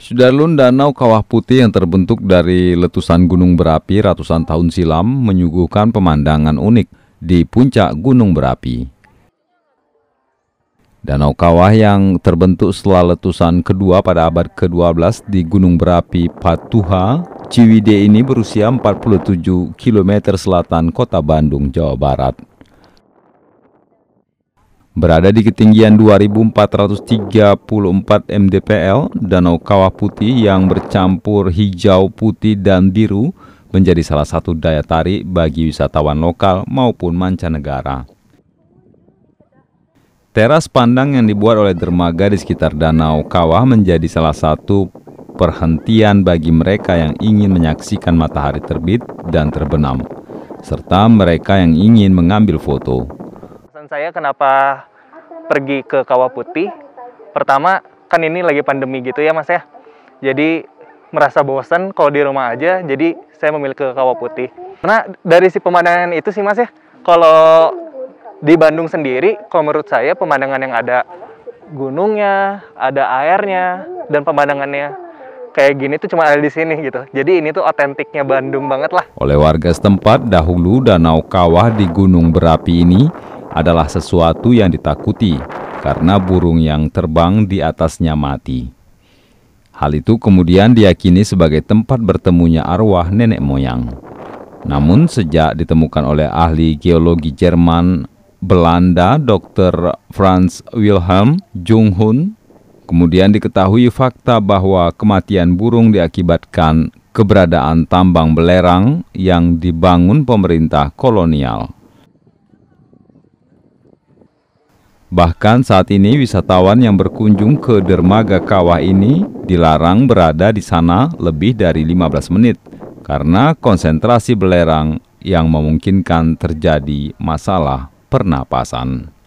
Sudarlun Danau Kawah Putih yang terbentuk dari letusan gunung berapi ratusan tahun silam menyuguhkan pemandangan unik di puncak gunung berapi. Danau Kawah yang terbentuk setelah letusan kedua pada abad ke-12 di gunung berapi Patuha, Ciwide ini berusia 47 km selatan kota Bandung, Jawa Barat. Berada di ketinggian 2434 mdpl, Danau Kawah Putih yang bercampur hijau, putih, dan biru menjadi salah satu daya tarik bagi wisatawan lokal maupun mancanegara. Teras pandang yang dibuat oleh dermaga di sekitar Danau Kawah menjadi salah satu perhentian bagi mereka yang ingin menyaksikan matahari terbit dan terbenam, serta mereka yang ingin mengambil foto. saya kenapa pergi ke Kawah Putih, pertama kan ini lagi pandemi gitu ya Mas ya. Jadi merasa bosan kalau di rumah aja, jadi saya memilih ke Kawah Putih. Karena dari si pemandangan itu sih Mas ya, kalau di Bandung sendiri, kalau menurut saya pemandangan yang ada gunungnya, ada airnya, dan pemandangannya kayak gini tuh cuma ada di sini gitu. Jadi ini tuh otentiknya Bandung banget lah. Oleh warga setempat, dahulu Danau Kawah di Gunung Berapi ini adalah sesuatu yang ditakuti karena burung yang terbang di atasnya mati. Hal itu kemudian diyakini sebagai tempat bertemunya arwah nenek moyang. Namun sejak ditemukan oleh ahli geologi Jerman Belanda Dr. Franz Wilhelm Junghun kemudian diketahui fakta bahwa kematian burung diakibatkan keberadaan tambang belerang yang dibangun pemerintah kolonial. Bahkan saat ini wisatawan yang berkunjung ke dermaga kawah ini dilarang berada di sana lebih dari 15 menit karena konsentrasi belerang yang memungkinkan terjadi masalah pernapasan.